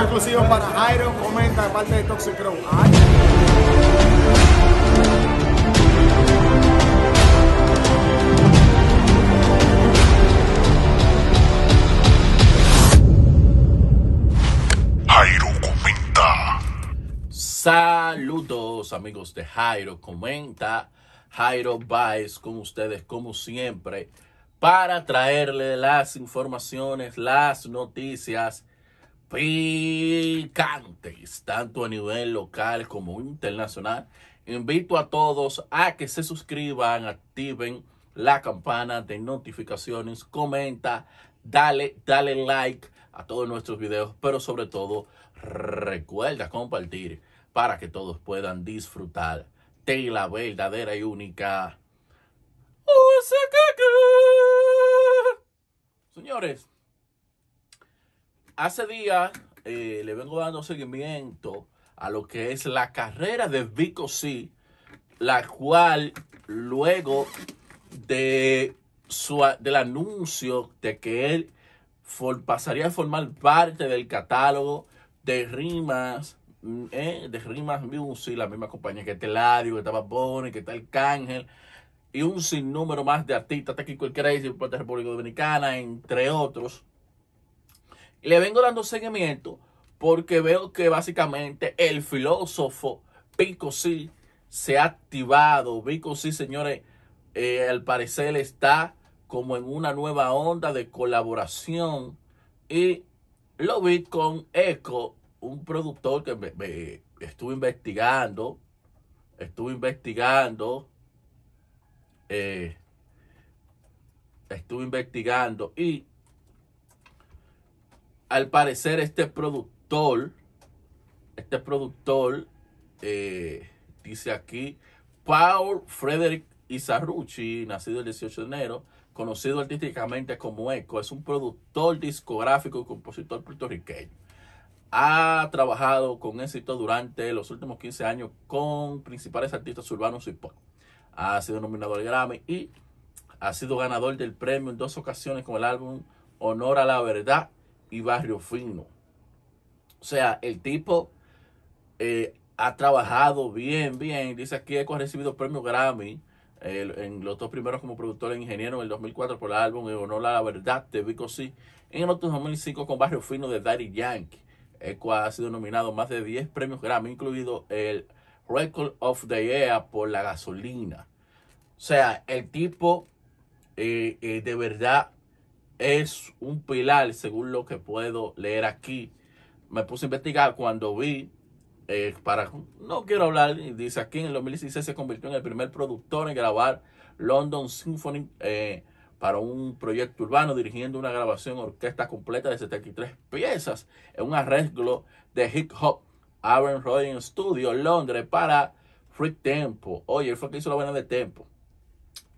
exclusivo para Jairo. Comenta parte de Toxic Jairo comenta. Saludos amigos de Jairo comenta. Jairo Baez con ustedes como siempre para traerle las informaciones, las noticias picantes, tanto a nivel local como internacional. Invito a todos a que se suscriban, activen la campana de notificaciones, comenta, dale, dale like a todos nuestros videos, pero sobre todo recuerda compartir para que todos puedan disfrutar de la verdadera y única. Señores, hace días eh, le vengo dando seguimiento a lo que es la carrera de Vico C, la cual luego de su, del anuncio de que él pasaría a formar parte del catálogo de rimas, mm, eh, de rimas Music, la misma compañía que Teladio, que estaba Bonnie, que está Cángel, y un sinnúmero más de artistas, Kiko el Crazy, de República Dominicana, entre otros le vengo dando seguimiento porque veo que básicamente el filósofo Pico sí se ha activado. Pico sí, señores, eh, al parecer está como en una nueva onda de colaboración. Y lo vi con Echo, un productor que me, estuve investigando. Estuve investigando. Eh, estuve investigando y al parecer este productor, este productor, eh, dice aquí, Paul Frederick Isaruchi, nacido el 18 de enero, conocido artísticamente como Eco, es un productor discográfico y compositor puertorriqueño. Ha trabajado con éxito durante los últimos 15 años con principales artistas urbanos y pop. Ha sido nominado al Grammy y ha sido ganador del premio en dos ocasiones con el álbum Honor a la Verdad y Barrio Fino. O sea, el tipo eh, ha trabajado bien, bien. Dice aquí que ha recibido premios Grammy en los dos primeros como productor e ingeniero en el 2004 por el álbum En Honor a la Verdad de Vico sí, En el otro 2005 con Barrio Fino de Daddy Yankee. Eco ha sido nominado más de 10 premios Grammy, incluido el Record of the Year por la gasolina. O sea, el tipo eh, eh, de verdad es un pilar, según lo que puedo leer aquí. Me puse a investigar cuando vi, eh, para, no quiero hablar, dice aquí en el 2016 se convirtió en el primer productor en grabar London Symphony eh, para un proyecto urbano, dirigiendo una grabación orquesta completa de 73 piezas en un arreglo de hip hop Aaron Rodgers Studio, Londres, para Free Tempo. Oye, él fue que hizo la buena de Tempo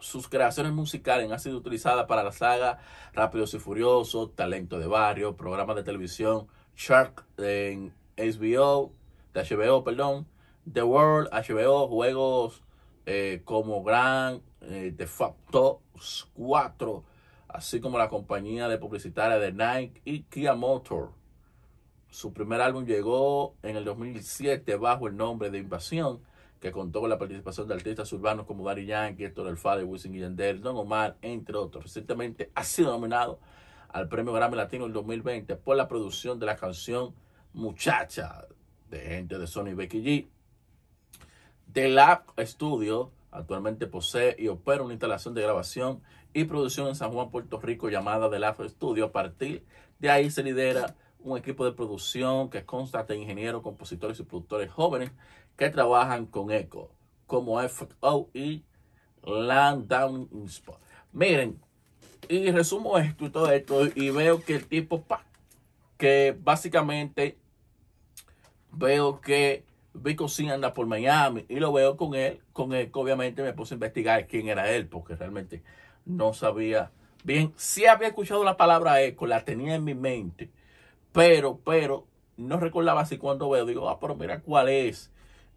sus creaciones musicales han sido utilizadas para la saga Rápidos y Furiosos, Talento de Barrio, programas de televisión Shark en HBO, de HBO, perdón, The World, HBO, juegos eh, como Grand, eh, The Factor 4, así como la compañía de publicitaria de Nike y Kia Motor. Su primer álbum llegó en el 2007 bajo el nombre de Invasión que contó con la participación de artistas urbanos como Daddy Yankee, Héctor El Wilson Wisin Don Omar, entre otros. Recientemente ha sido nominado al Premio Grammy Latino del 2020 por la producción de la canción Muchacha de gente de Sony Becky G. The Lab Studio actualmente posee y opera una instalación de grabación y producción en San Juan, Puerto Rico llamada The Lab Studio. A partir de ahí se lidera un equipo de producción que consta de ingenieros, compositores y productores jóvenes que trabajan con eco, como FO y Land Down Spot. Miren, y resumo esto y todo esto, y veo que el tipo, pa, que básicamente veo que Vico Sin anda por Miami y lo veo con él, con eco, obviamente me puse a investigar quién era él, porque realmente no sabía bien. Si había escuchado la palabra eco, la tenía en mi mente pero, pero, no recordaba así cuando veo. Digo, ah, pero mira cuál es.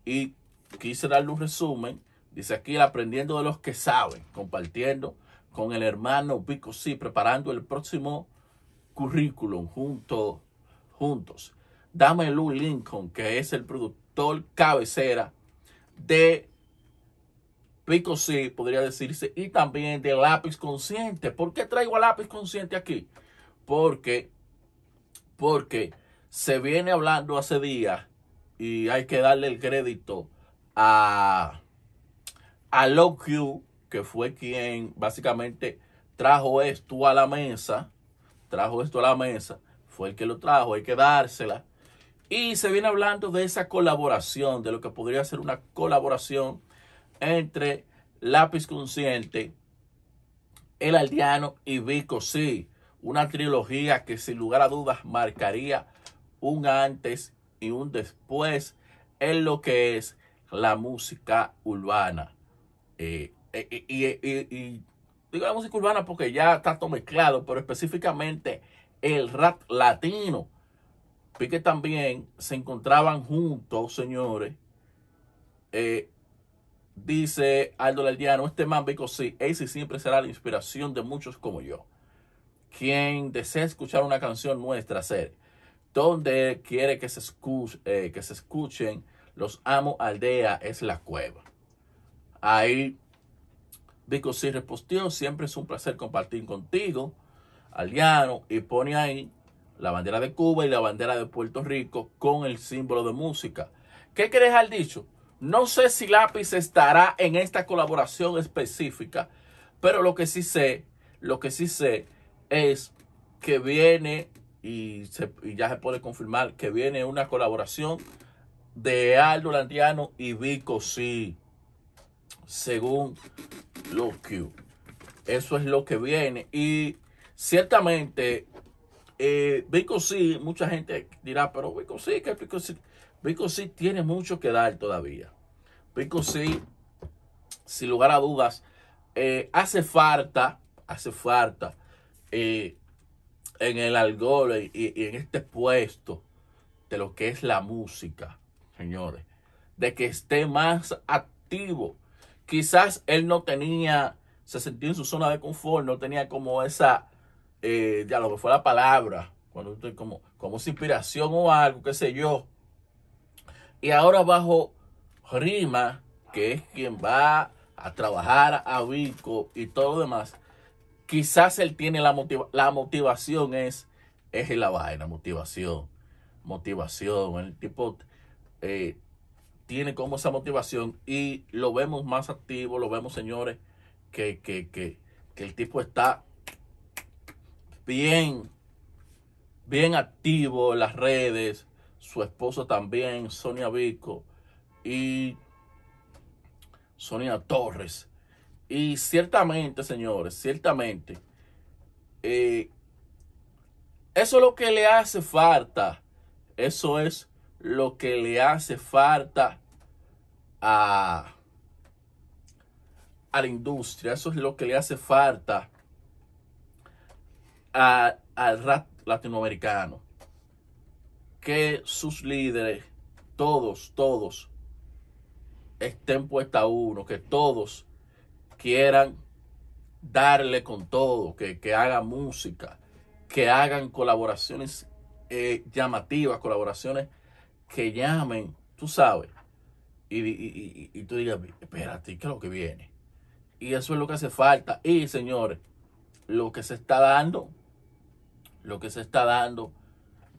Y quise darle un resumen. Dice aquí, aprendiendo de los que saben, compartiendo con el hermano Pico C. preparando el próximo currículum juntos, juntos. Dame Lou Lincoln, que es el productor cabecera de Pico C. podría decirse, y también de lápiz consciente. ¿Por qué traigo a lápiz consciente aquí? Porque porque se viene hablando hace días y hay que darle el crédito a, a que fue quien básicamente trajo esto a la mesa, trajo esto a la mesa, fue el que lo trajo, hay que dársela. Y se viene hablando de esa colaboración, de lo que podría ser una colaboración entre Lápiz Consciente, El Aldeano y Vico Sí. Una trilogía que sin lugar a dudas marcaría un antes y un después en lo que es la música urbana. Eh, eh, eh, y, digo la música urbana porque ya está todo mezclado, pero específicamente el rap latino. Pique también se encontraban juntos, señores. dice Aldo Laldiano, este man Vico sí, ese siempre será la inspiración de muchos como yo quien desea escuchar una canción nuestra ser. donde quiere que se, eh, que se escuchen Los Amo Aldea es la cueva. Ahí Vico sí respondió siempre es un placer compartir contigo, Aldeano. y pone ahí la bandera de Cuba y la bandera de Puerto Rico con el símbolo de música. ¿Qué querés al dicho? No sé si Lápiz estará en esta colaboración específica, pero lo que sí sé, lo que sí sé es que viene, y, ya se puede confirmar, que viene una colaboración de Aldo Landiano y Vico sí, según lo Q. Eso es lo que viene. Y ciertamente, eh, Vico sí, mucha gente dirá, pero Vico sí, que Vico sí. Vico tiene mucho que dar todavía. Vico sí, sin lugar a dudas, eh, hace falta, hace falta en el alcohol y, en este puesto de lo que es la música, señores, de que esté más activo. Quizás él no tenía, se sentía en su zona de confort, no tenía como esa, eh, ya lo que fue la palabra, cuando estoy como, como inspiración o algo, qué sé yo. Y ahora bajo Rima, que es quien va a trabajar a Vico y todo lo demás, quizás él tiene la, la motivación, es, es la vaina, motivación, motivación, el tipo eh, tiene como esa motivación y lo vemos más activo, lo vemos señores, que, que el tipo está bien, bien activo en las redes, su esposo también, Sonia Vico y Sonia Torres y ciertamente, señores, ciertamente, eh, eso es lo que le hace falta. Eso es lo que le hace falta a, la industria. Eso es lo que le hace falta al rap latinoamericano. Que sus líderes, todos, todos, estén puesta a uno, que todos quieran darle con todo, que, que música, que hagan colaboraciones eh, llamativas, colaboraciones que llamen, tú sabes, y, y, y tú digas, espérate, ¿qué es lo que viene? Y eso es lo que hace falta. Y señores, lo que se está dando, lo que se está dando,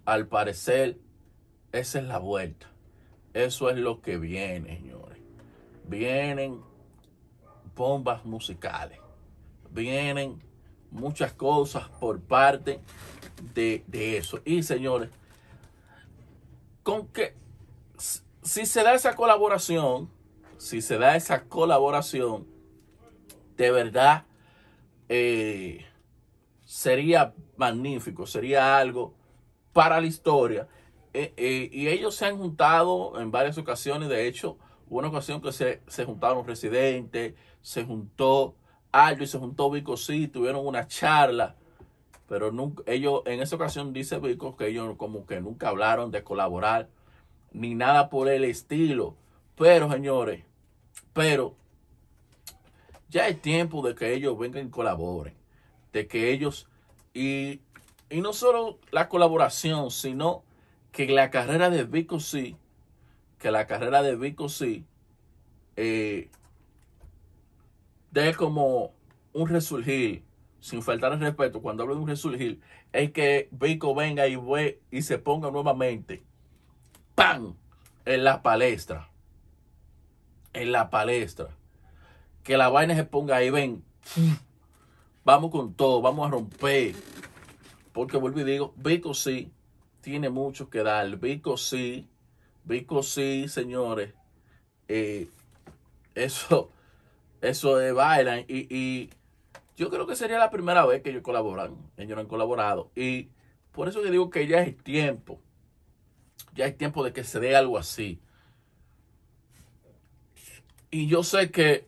al parecer, esa es la vuelta. Eso es lo que viene, señores. Vienen bombas musicales. Vienen muchas cosas por parte de, eso. Y señores, con que si se da esa colaboración, si se da esa colaboración, de verdad eh, sería magnífico, sería algo para la historia. Eh, eh, y ellos se han juntado en varias ocasiones, de hecho, hubo una ocasión que se, se juntaron residentes, se juntó Aldo y se juntó Vico sí, tuvieron una charla, pero nunca, ellos, en esa ocasión dice Vico que ellos como que nunca hablaron de colaborar ni nada por el estilo. Pero señores, pero ya es tiempo de que ellos vengan y colaboren, de que ellos y, y no solo la colaboración, sino que la carrera de Vico sí, que la carrera de Vico sí, eh, de como un resurgir, sin faltar el respeto, cuando hablo de un resurgir, es que Vico venga y, ve, y se ponga nuevamente, pan en la palestra. En la palestra. Que la vaina se ponga ahí, ven, vamos con todo, vamos a romper. Porque vuelvo y digo, Vico sí tiene mucho que dar. Vico sí, Vico sí, señores. Eh, eso eso de Bailan y, yo creo que sería la primera vez que ellos colaboran, ellos han colaborado y por eso que digo que ya es tiempo, ya es tiempo de que se dé algo así. Y yo sé que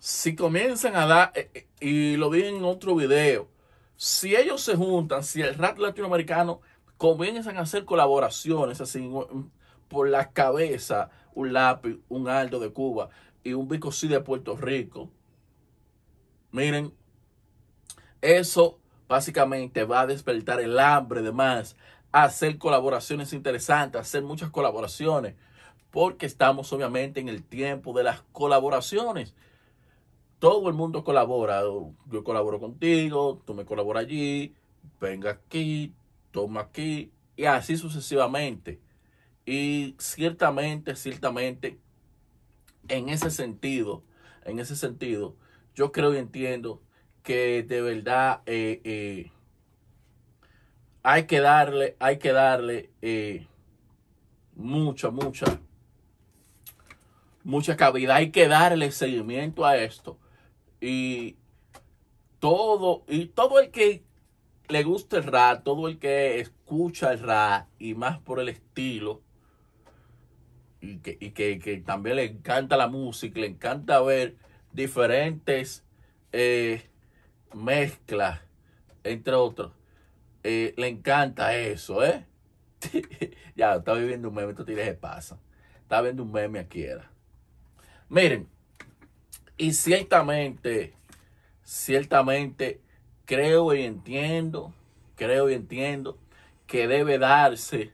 si comienzan a dar, eh, eh, y lo vi en otro video, si ellos se juntan, si el rap latinoamericano comienzan a hacer colaboraciones así por la cabeza, un lápiz, un aldo de Cuba, y un bico sí de Puerto Rico. Miren, eso básicamente va a despertar el hambre de más, hacer colaboraciones interesantes, hacer muchas colaboraciones, porque estamos obviamente en el tiempo de las colaboraciones. Todo el mundo colabora, yo colaboro contigo, tú me colaboras allí, venga aquí, toma aquí, y así sucesivamente. Y ciertamente, ciertamente, en ese sentido, en ese sentido, yo creo y entiendo que de verdad eh, eh, hay que darle, hay que darle eh, mucha, mucha, mucha cabida. Hay que darle seguimiento a esto. Y todo, y todo el que le gusta el rap, todo el que escucha el rap y más por el estilo, y, que, también le encanta la música, le encanta ver diferentes eh, mezclas, entre otros. Eh, le encanta eso, ¿eh? ya, está viviendo un meme, esto tiene que pasar. Está viendo un meme aquí era. Miren, y ciertamente, ciertamente creo y entiendo, creo y entiendo que debe darse,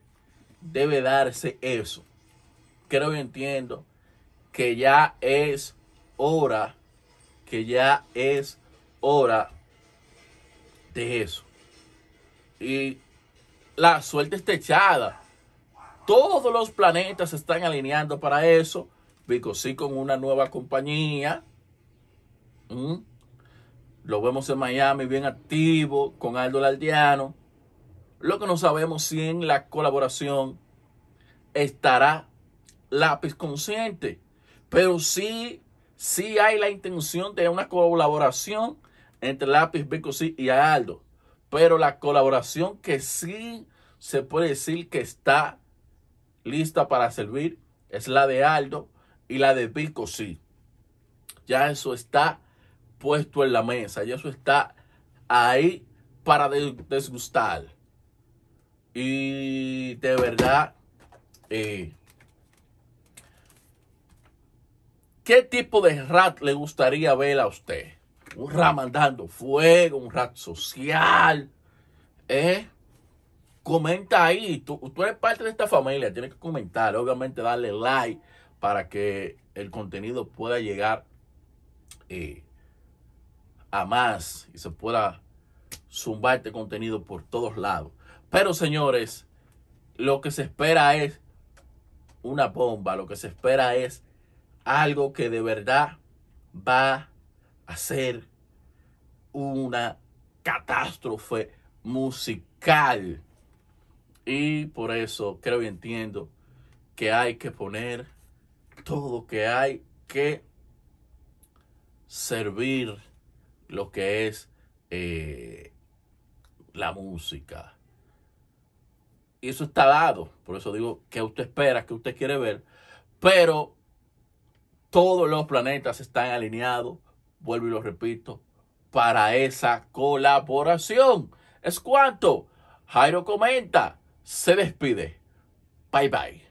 debe darse eso creo y entiendo que ya es hora, que ya es hora de eso. Y la suerte está echada. Todos los planetas se están alineando para eso. Vico sí con una nueva compañía. Mm. Lo vemos en Miami bien activo con Aldo Laldiano. Lo que no sabemos si en la colaboración estará lápiz consciente, pero sí, sí hay la intención de una colaboración entre lápiz Bicosí y Aldo, pero la colaboración que sí se puede decir que está lista para servir es la de Aldo y la de Bicosí. Ya eso está puesto en la mesa, ya eso está ahí para desgustar. Y de verdad, eh, ¿Qué tipo de rat le gustaría ver a usted? Un rat mandando fuego, un rat social. ¿eh? Comenta ahí. Tú, tú eres parte de esta familia. Tienes que comentar. Obviamente darle like para que el contenido pueda llegar eh, a más y se pueda zumbar este contenido por todos lados. Pero señores, lo que se espera es una bomba. Lo que se espera es algo que de verdad va a ser una catástrofe musical. Y por eso creo y entiendo que hay que poner todo que hay que servir lo que es eh, la música. Y eso está dado. Por eso digo que usted espera, que usted quiere ver. Pero todos los planetas están alineados, vuelvo y lo repito, para esa colaboración. Es cuanto. Jairo comenta, se despide. Bye bye.